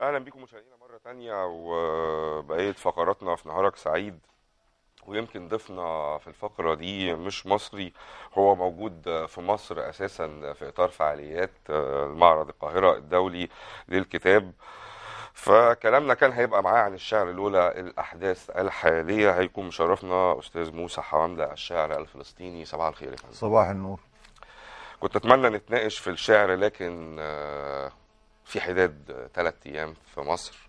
اهلا بيكم مشاهدينا مره تانية وبقيه فقراتنا في نهارك سعيد ويمكن ضيفنا في الفقره دي مش مصري هو موجود في مصر اساسا في اطار فعاليات آه، المعرض القاهره الدولي للكتاب فكلامنا كان هيبقى معاه عن الشعر لولا الاحداث الحاليه هيكون مشرفنا استاذ موسى حوامله الشاعر الفلسطيني صباح الخير يا صباح النور كنت اتمنى نتناقش في الشعر لكن آه، في حداد ثلاث ايام في مصر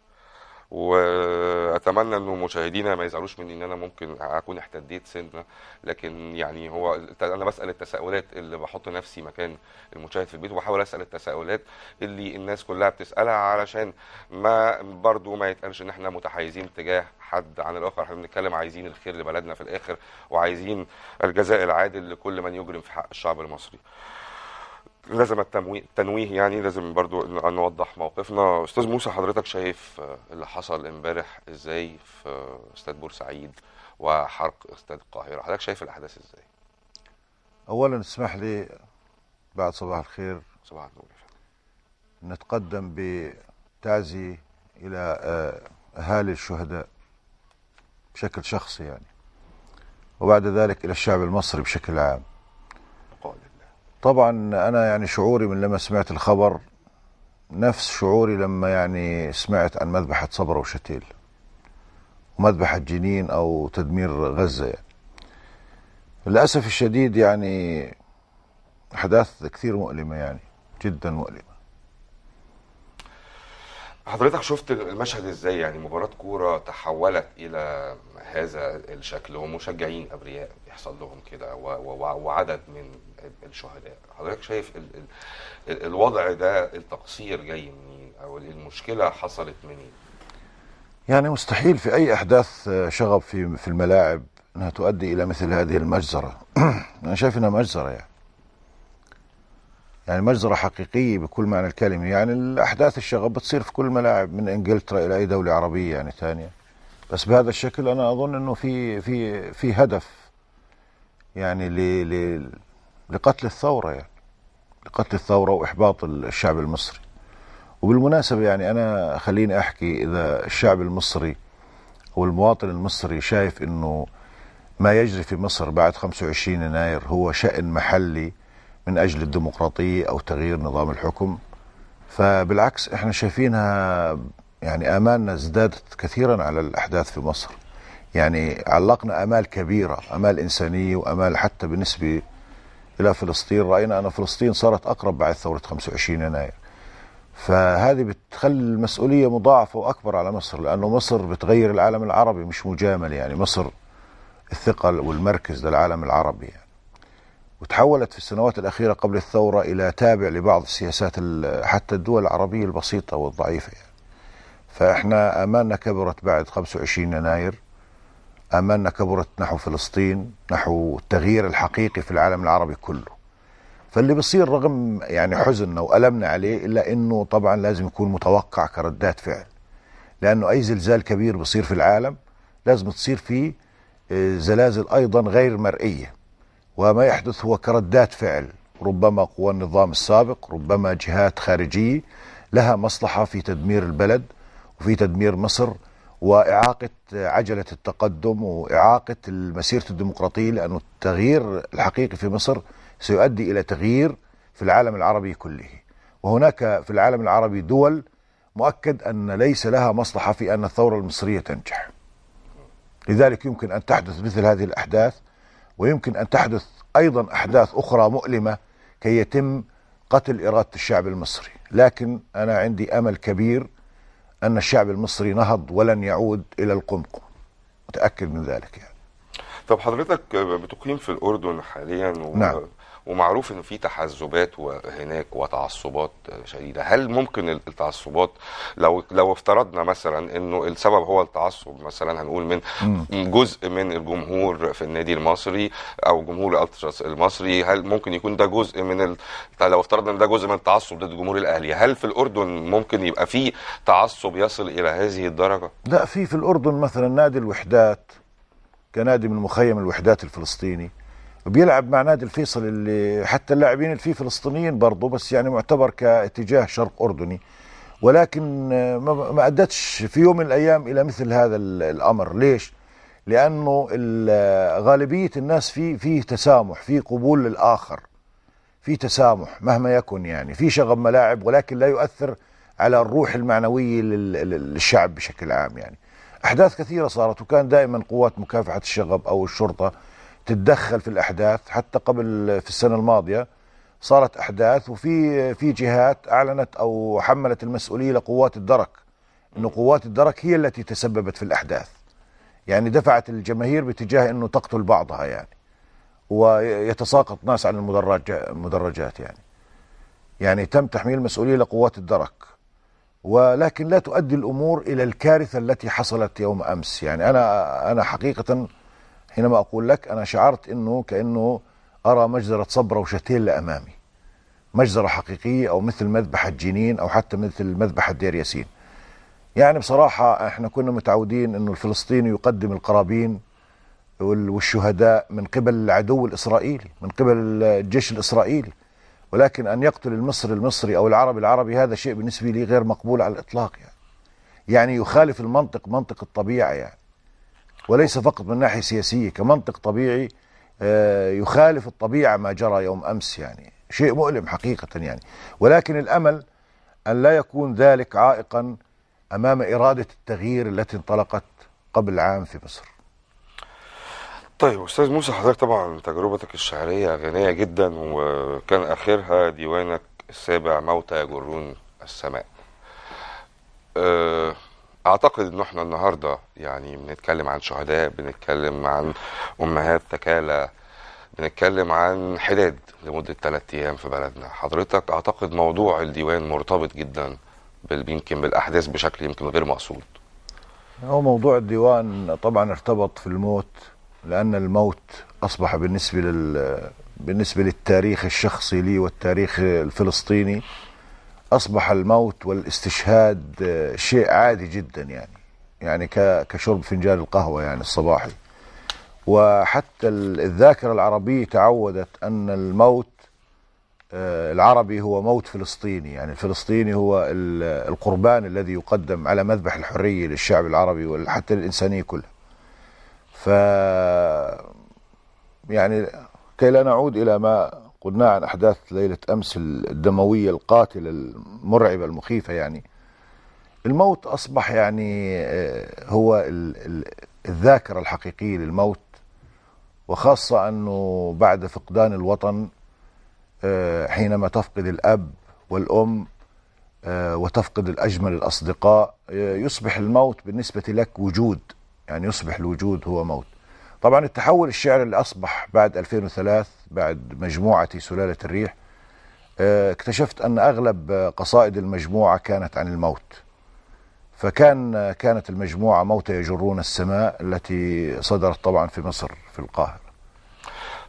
واتمنى انه مشاهدينا ما يزعلوش مني ان انا ممكن اكون احتديت سنه لكن يعني هو انا بسال التساؤلات اللي بحط نفسي مكان المشاهد في البيت وبحاول اسال التساؤلات اللي الناس كلها بتسالها علشان ما برضو ما يتقالش ان احنا متحيزين تجاه حد عن الاخر احنا بنتكلم عايزين الخير لبلدنا في الاخر وعايزين الجزاء العادل لكل من يجرم في حق الشعب المصري لازم التنويه يعني لازم برضو نوضح موقفنا استاذ موسى حضرتك شايف آه، اللي حصل امبارح ازاي في استاد بورسعيد وحرق استاد القاهره حضرتك شايف الاحداث ازاي اولا اسمح لي بعد صباح الخير صباح النور نتقدم بتعزي الى آه، اهالي الشهداء بشكل شخصي يعني وبعد ذلك الى الشعب المصري بشكل عام طبعا انا يعني شعوري من لما سمعت الخبر نفس شعوري لما يعني سمعت عن مذبحة صبره وشتيل ومذبحة جنين او تدمير غزة يعني. للأسف الشديد يعني أحداث كثير مؤلمة يعني جدا مؤلمة حضرتك شفت المشهد ازاي يعني مباراة كورة تحولت إلى هذا الشكل ومشجعين أبرياء بيحصل لهم كده وعدد من الشهداء حضرتك شايف الـ الـ الوضع ده التقصير جاي منين أو المشكلة حصلت منين يعني مستحيل في أي أحداث شغب في في الملاعب أنها تؤدي إلى مثل هذه المجزرة أنا شايف إنها مجزرة يعني يعني مجزرة حقيقية بكل معنى الكلمة يعني الأحداث الشغب بتصير في كل ملاعب من إنجلترا إلى أي دولة عربية يعني ثانية بس بهذا الشكل أنا أظن أنه في في في هدف يعني ل ل لقتل الثورة يعني لقتل الثورة وإحباط الشعب المصري وبالمناسبة يعني أنا خليني أحكي إذا الشعب المصري والمواطن المصري شايف أنه ما يجري في مصر بعد 25 يناير هو شأن محلي من أجل الديمقراطية أو تغيير نظام الحكم فبالعكس احنا شايفينها يعني آمالنا ازدادت كثيرا على الأحداث في مصر يعني علقنا آمال كبيرة آمال إنسانية وآمال حتى بالنسبة إلى فلسطين رأينا أن فلسطين صارت أقرب بعد ثورة 25 يناير فهذه بتخلي المسؤولية مضاعفة وأكبر على مصر لأنه مصر بتغير العالم العربي مش مجاملة يعني مصر الثقل والمركز للعالم العربي يعني. وتحولت في السنوات الأخيرة قبل الثورة إلى تابع لبعض السياسات حتى الدول العربية البسيطة والضعيفة يعني. فإحنا اماننا كبرت بعد 25 يناير اماننا كبرت نحو فلسطين نحو التغيير الحقيقي في العالم العربي كله فاللي بيصير رغم يعني حزننا وألمنا عليه إلا أنه طبعا لازم يكون متوقع كردات فعل لأنه أي زلزال كبير بصير في العالم لازم تصير فيه آه، زلازل أيضا غير مرئية وما يحدث هو كردات فعل ربما قوى النظام السابق ربما جهات خارجية لها مصلحة في تدمير البلد وفي تدمير مصر وإعاقة عجلة التقدم وإعاقة مسيرة الديمقراطية لأن التغيير الحقيقي في مصر سيؤدي إلى تغيير في العالم العربي كله وهناك في العالم العربي دول مؤكد أن ليس لها مصلحة في أن الثورة المصرية تنجح لذلك يمكن أن تحدث مثل هذه الأحداث ويمكن أن تحدث أيضا أحداث أخرى مؤلمة كي يتم قتل إرادة الشعب المصري لكن أنا عندي أمل كبير أن الشعب المصري نهض ولن يعود إلى القمقم متأكد من ذلك يعني طب حضرتك بتقيم في الأردن حاليا و... نعم ومعروف انه في تحزبات هناك وتعصبات شديده هل ممكن التعصبات لو لو افترضنا مثلا انه السبب هو التعصب مثلا هنقول من جزء من الجمهور في النادي المصري او جمهور الالتراس المصري هل ممكن يكون ده جزء من ال... طيب لو افترضنا ان ده جزء من التعصب ضد جمهور الاهلي هل في الاردن ممكن يبقى في تعصب يصل الى هذه الدرجه لا في في الاردن مثلا نادي الوحدات كنادي من مخيم الوحدات الفلسطيني بيلعب مع نادي الفيصل اللي حتى اللاعبين اللي فيه فلسطينيين برضه بس يعني معتبر كاتجاه شرق اردني ولكن آه، ما ادتش في يوم من الايام الى مثل هذا الامر ليش لانه غالبيه الناس في في تسامح في قبول للاخر في تسامح مهما يكن يعني في شغب ملاعب ولكن لا يؤثر على الروح المعنويه للشعب بشكل عام يعني احداث كثيره صارت وكان دائما قوات مكافحه الشغب او الشرطه تتدخل في الاحداث حتى قبل في السنه الماضيه صارت احداث وفي في جهات اعلنت او حملت المسؤوليه لقوات الدرك انه قوات الدرك هي التي تسببت في الاحداث يعني دفعت الجماهير باتجاه انه تقتل بعضها يعني ويتساقط ناس عن المدرج المدرجات يعني يعني تم تحميل المسؤوليه لقوات الدرك ولكن لا تؤدي الامور الى الكارثه التي حصلت يوم امس يعني انا انا حقيقه حينما أقول لك أنا شعرت أنه كأنه أرى مجزرة صبرة وشتيل أمامي مجزرة حقيقية أو مثل مذبحة جنين أو حتى مثل مذبحة دير ياسين يعني بصراحة احنا كنا متعودين أنه الفلسطيني يقدم القرابين والشهداء من قبل العدو الإسرائيلي من قبل الجيش الإسرائيلي ولكن أن يقتل المصري المصري أو العربي العربي هذا شيء بالنسبة لي غير مقبول على الإطلاق يعني يعني يخالف المنطق منطق الطبيعة يعني وليس فقط من ناحية سياسية كمنطق طبيعي آه، يخالف الطبيعة ما جرى يوم أمس يعني شيء مؤلم حقيقة يعني ولكن الأمل أن لا يكون ذلك عائقا أمام إرادة التغيير التي انطلقت قبل عام في مصر طيب أستاذ موسى حضرتك طبعا تجربتك الشعرية غنية جدا وكان آخرها ديوانك السابع موتى يجرون السماء أه اعتقد ان احنا النهارده يعني بنتكلم عن شهداء بنتكلم عن امهات تكالى بنتكلم عن حداد لمده ثلاث ايام في بلدنا حضرتك اعتقد موضوع الديوان مرتبط جدا يمكن بالاحداث بشكل يمكن غير مقصود هو موضوع الديوان طبعا ارتبط في الموت لان الموت اصبح بالنسبه لل بالنسبه للتاريخ الشخصي لي والتاريخ الفلسطيني اصبح الموت والاستشهاد آه، شيء عادي جدا يعني يعني كشرب فنجان القهوه يعني الصباحي وحتى الذاكره العربيه تعودت ان الموت آه، العربي هو موت فلسطيني يعني الفلسطيني هو القربان الذي يقدم على مذبح الحريه للشعب العربي وحتى للانسانيه كلها ف يعني كي لا نعود الى ما قلنا عن أحداث ليلة أمس الدموية القاتلة المرعبة المخيفة يعني الموت أصبح يعني آه، هو الذاكرة الحقيقية للموت وخاصة أنه بعد فقدان الوطن آه، حينما تفقد الأب والأم آه، وتفقد الأجمل الأصدقاء يصبح الموت بالنسبة لك وجود يعني يصبح الوجود هو موت طبعا التحول الشعري اللي أصبح بعد 2003 بعد مجموعتي سلالة الريح آه، اكتشفت أن أغلب قصائد المجموعة كانت عن الموت فكان كانت المجموعة موتى يجرون السماء التي صدرت طبعا في مصر في القاهرة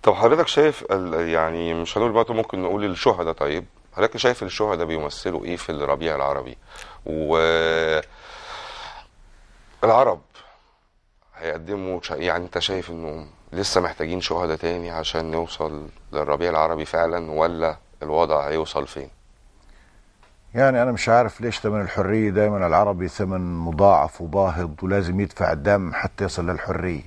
طب حضرتك شايف يعني مش هنقول بقى ممكن نقول الشهداء طيب حضرتك شايف الشهداء بيمثلوا ايه في الربيع العربي و العرب هيقدموا يعني انت شايف انه لسه محتاجين شهداء تاني عشان نوصل للربيع العربي فعلا ولا الوضع هيوصل فين؟ يعني انا مش عارف ليش ثمن الحريه دايما العربي ثمن مضاعف وباهظ ولازم يدفع الدم حتى يصل للحريه.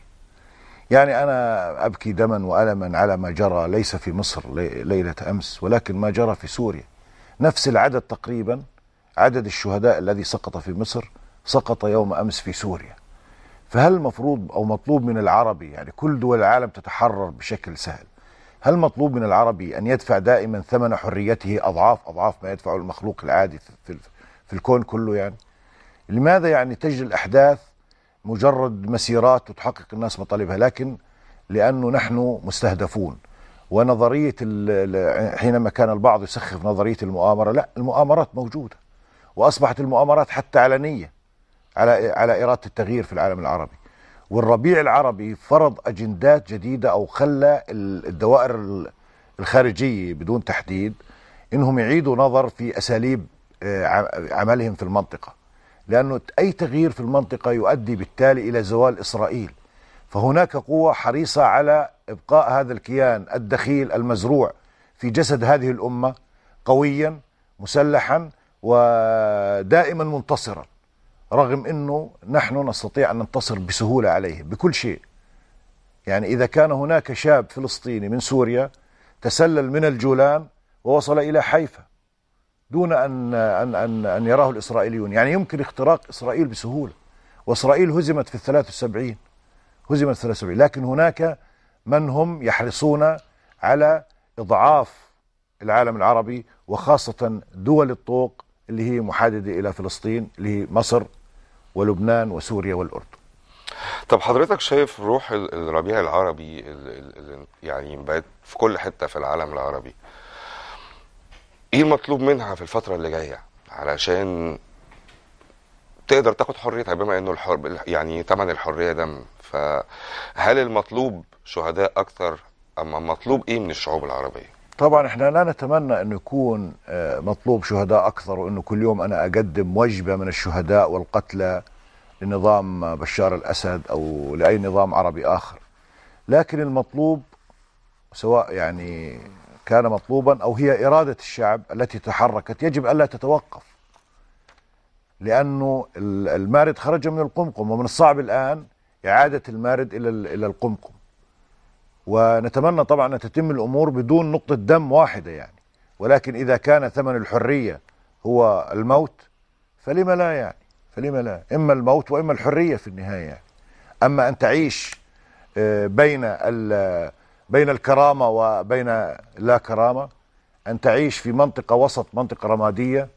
يعني انا ابكي دما والما على ما جرى ليس في مصر ليله امس ولكن ما جرى في سوريا. نفس العدد تقريبا عدد الشهداء الذي سقط في مصر سقط يوم امس في سوريا. فهل المفروض او مطلوب من العربي يعني كل دول العالم تتحرر بشكل سهل هل مطلوب من العربي ان يدفع دائما ثمن حريته اضعاف اضعاف ما يدفعه المخلوق العادي في, في الكون كله يعني لماذا يعني تجري الاحداث مجرد مسيرات وتحقق الناس مطالبها لكن لانه نحن مستهدفون ونظريه حينما كان البعض يسخف نظريه المؤامره لا المؤامرات موجوده واصبحت المؤامرات حتى علنيه على على اراده التغيير في العالم العربي والربيع العربي فرض اجندات جديده او خلى الدوائر الخارجيه بدون تحديد انهم يعيدوا نظر في اساليب آه، عملهم في المنطقه لانه اي تغيير في المنطقه يؤدي بالتالي الى زوال اسرائيل فهناك قوه حريصه على ابقاء هذا الكيان الدخيل المزروع في جسد هذه الامه قويا مسلحا ودائما منتصرا رغم أنه نحن نستطيع أن ننتصر بسهولة عليه بكل شيء يعني إذا كان هناك شاب فلسطيني من سوريا تسلل من الجولان ووصل إلى حيفا دون أن, أن, أن, أن يراه الإسرائيليون يعني يمكن اختراق إسرائيل بسهولة وإسرائيل هزمت في الثلاث 73 هزمت في الثلاث لكن هناك من هم يحرصون على إضعاف العالم العربي وخاصة دول الطوق اللي هي محاددة إلى فلسطين اللي هي مصر ولبنان وسوريا والأردن طب حضرتك شايف روح الربيع العربي اللي يعني بقت في كل حتة في العالم العربي ايه المطلوب منها في الفترة اللي جاية علشان تقدر تاخد حريتها بما انه الحر يعني ثمن الحرية دم فهل المطلوب شهداء اكثر اما المطلوب ايه من الشعوب العربية طبعا احنا لا نتمنى انه يكون آه، مطلوب شهداء اكثر وانه كل يوم انا اقدم وجبه من الشهداء والقتلى لنظام بشار الاسد او لاي نظام عربي اخر لكن المطلوب سواء يعني كان مطلوبا او هي اراده الشعب التي تحركت يجب الا تتوقف لانه المارد خرج من القمقم ومن الصعب الان اعاده المارد الى الى القمقم ونتمنى طبعا أن تتم الأمور بدون نقطة دم واحدة يعني ولكن إذا كان ثمن الحرية هو الموت فلما لا يعني فلما لا إما الموت وإما الحرية في النهاية يعني. أما أن تعيش آه، بين بين الكرامة وبين لا كرامة أن تعيش في منطقة وسط منطقة رمادية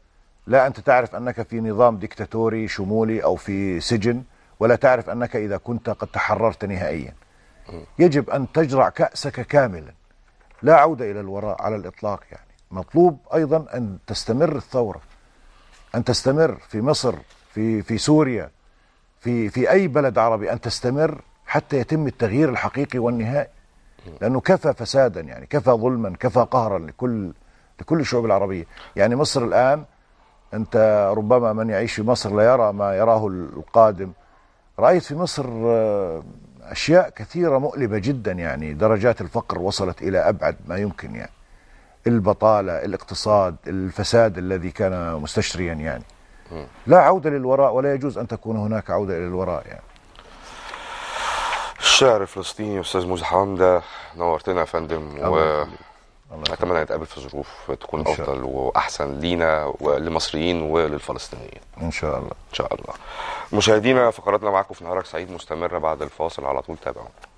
لا أنت تعرف أنك في نظام ديكتاتوري شمولي أو في سجن ولا تعرف أنك إذا كنت قد تحررت نهائياً يجب أن تجرع كأسك كاملا لا عودة إلى الوراء على الإطلاق يعني مطلوب أيضا أن تستمر الثورة أن تستمر في مصر في في سوريا في في أي بلد عربي أن تستمر حتى يتم التغيير الحقيقي والنهائي لأنه كفى فسادا يعني كفى ظلما كفى قهرا لكل لكل الشعوب العربية يعني مصر الآن أنت ربما من يعيش في مصر لا يرى ما يراه القادم رأيت في مصر آه، أشياء كثيرة مؤلمة جدا يعني درجات الفقر وصلت إلى أبعد ما يمكن يعني البطالة الاقتصاد الفساد الذي كان مستشريا يعني لا عودة للوراء ولا يجوز أن تكون هناك عودة إلى الوراء يعني الشعر الفلسطيني أستاذ موسى حمدة نورتنا يا فندم و... اتمنى نتقابل في ظروف تكون افضل واحسن لينا وللمصريين وللفلسطينيين ان شاء الله ان شاء الله مشاهدينا فقراتنا معاكم في نهارك سعيد مستمره بعد الفاصل على طول تابعونا